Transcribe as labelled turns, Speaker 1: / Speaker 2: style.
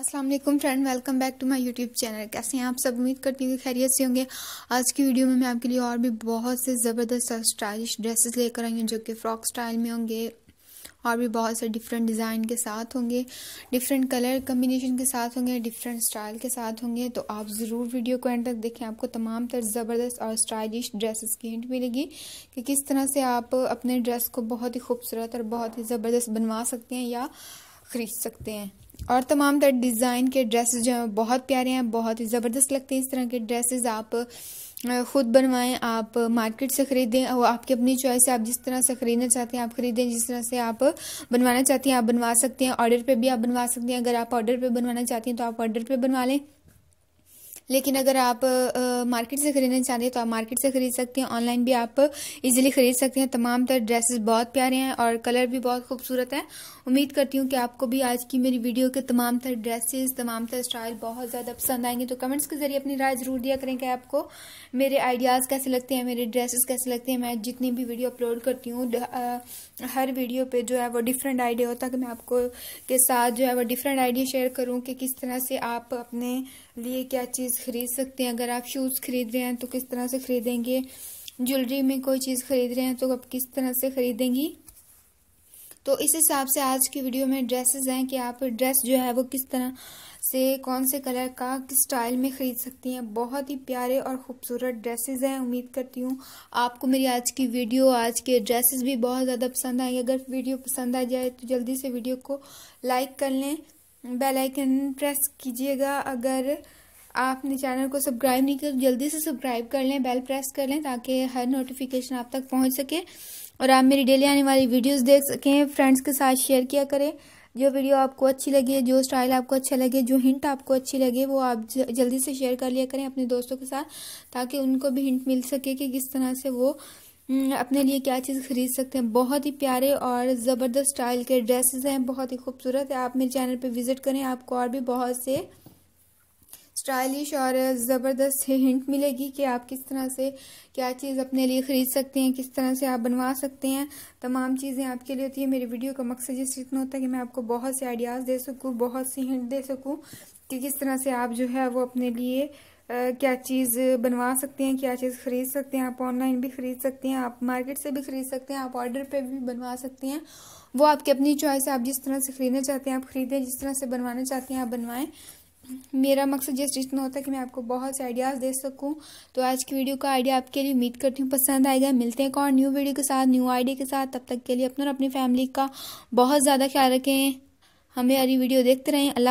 Speaker 1: Aslam friend welcome back to my YouTube channel कैसे हैं आप सब उम्मीद करती हूँ कि खैरियत से होंगे आज की वीडियो में मैं आपके लिए और भी बहुत से ज़बरदस्त स्टाइलिश ड्रेसेस लेकर आई हूँ जो कि फ़्रॉक स्टाइल में होंगे और भी बहुत से डिफरेंट डिज़ाइन के साथ होंगे डिफरेंट कलर कम्बिनेशन के साथ होंगे डिफरेंट स्टाइल के साथ होंगे तो आप ज़रूर वीडियो को एंड तक देखें आपको तमाम तर ज़बरदस्त और स्टाइलिश ड्रेसेस की हिंट मिलेगी कि किस तरह से आप अपने ड्रेस को बहुत ही खूबसूरत और बहुत ही ज़बरदस्त बनवा सकते हैं या ख़रीद सकते हैं और तमाम तरह डिज़ाइन के ड्रेसेस जो हैं बहुत प्यारे हैं बहुत ही ज़बरदस्त लगते हैं इस तरह के ड्रेसेस आप ख़ुद बनवाएं आप मार्केट से ख़रीदें और आपकी अपनी चॉइस है आप जिस तरह से ख़रीदना चाहते हैं आप ख़रीदें जिस तरह से आप बनवाना चाहते हैं आप बनवा सकते हैं ऑर्डर पे भी आप बनवा सकते हैं अगर आप ऑर्डर पे बनवाना चाहते हैं तो आप ऑर्डर पे बनवा लें लेकिन अगर आप मार्केट से ख़रीदना चाहते हैं तो आप मार्केट से ख़रीद सकते हैं ऑनलाइन भी आप इजीली ख़रीद सकते हैं तमाम तरह ड्रेसेस बहुत प्यारे हैं और कलर भी बहुत खूबसूरत है उम्मीद करती हूँ कि आपको भी आज की मेरी वीडियो के तमाम तर ड्रेसेस तमाम तरह स्टाइल बहुत ज़्यादा पसंद आएंगे तो कमेंट्स के ज़रिए अपनी राय ज़रूर दिया करें कि आपको मेरे आइडियाज़ कैसे लगते हैं मेरे ड्रेसेस कैसे लगते हैं मैं जितनी भी वीडियो अपलोड करती हूँ हर वीडियो पे जो है वो डिफरेंट आइडिया होता है कि मैं आपको के साथ जो है वो डिफरेंट आइडिया शेयर करूँ कि किस तरह से आप अपने लिए क्या चीज़ चीज़ खरीद सकते हैं अगर आप शूज़ खरीद रहे हैं तो किस तरह से खरीदेंगे ज्वेलरी में कोई चीज़ खरीद रहे हैं तो आप किस तरह से खरीदेंगी तो इस हिसाब से आज की वीडियो में ड्रेसेस हैं कि आप ड्रेस जो है वो किस तरह से कौन से कलर का किस स्टाइल में ख़रीद सकती हैं बहुत ही प्यारे और ख़ूबसूरत ड्रेसेस हैं उम्मीद करती हूँ आपको मेरी आज की वीडियो आज के ड्रेसेस भी बहुत ज़्यादा पसंद आएंगे अगर वीडियो पसंद आ जाए तो जल्दी से वीडियो को लाइक कर लें बेलाइकन प्रेस कीजिएगा अगर आपने चैनल को सब्सक्राइब नहीं किया तो जल्दी से सब्सक्राइब कर लें बेल प्रेस कर लें ताकि हर नोटिफिकेशन आप तक पहुंच सके और आप मेरी डेली आने वाली वीडियोस देख सकें फ्रेंड्स के साथ शेयर किया करें जो वीडियो आपको अच्छी है जो स्टाइल आपको अच्छा लगे जो हिंट आपको अच्छी लगे वो आप जल्दी से शेयर कर लिया करें अपने दोस्तों के साथ ताकि उनको भी हिंट मिल सके कि किस तरह से वो हम्म, अपने लिए क्या चीज़ खरीद सकते हैं बहुत ही प्यारे और ज़बरदस्त स्टाइल के ड्रेसेस हैं बहुत ही खूबसूरत है आप मेरे चैनल पे विज़िट करें आपको और भी बहुत से स्टाइलिश और ज़बरदस्त हिंट मिलेगी कि आप किस तरह से क्या चीज़ अपने लिए ख़रीद सकते हैं किस तरह से आप बनवा सकते हैं तमाम चीज़ें आपके लिए होती है मेरी वीडियो का मकसद ये इतना होता है कि मैं आपको बहुत से आइडियाज़ दे सकूँ बहुत सी हिंट दे सकूँ कि किस तरह से आप जो है वो अपने लिए क्या चीज़ बनवा सकते हैं क्या चीज़ ख़रीद सकते हैं आप ऑनलाइन भी ख़रीद सकते हैं आप मार्केट से भी ख़रीद सकते हैं आप ऑर्डर पे भी बनवा सकते हैं वो आपकी अपनी चॉइस है आप जिस तरह से ख़रीदना चाहते हैं आप ख़रीदें जिस तरह से बनवाना चाहते हैं आप बनवाएं मेरा मकसद जस्ट इतना होता है कि मैं आपको बहुत से आइडियाज़ दे सकूं तो आज की वीडियो का आइडिया आपके लिए उम्मीद करती हूँ पसंद आएगा मिलते हैं एक और न्यू वीडियो के साथ न्यू आइडिया के साथ तब तक के लिए अपना और अपनी फैमिली का बहुत ज़्यादा ख्याल रखें हमें हरी वीडियो देखते रहें अल्लाह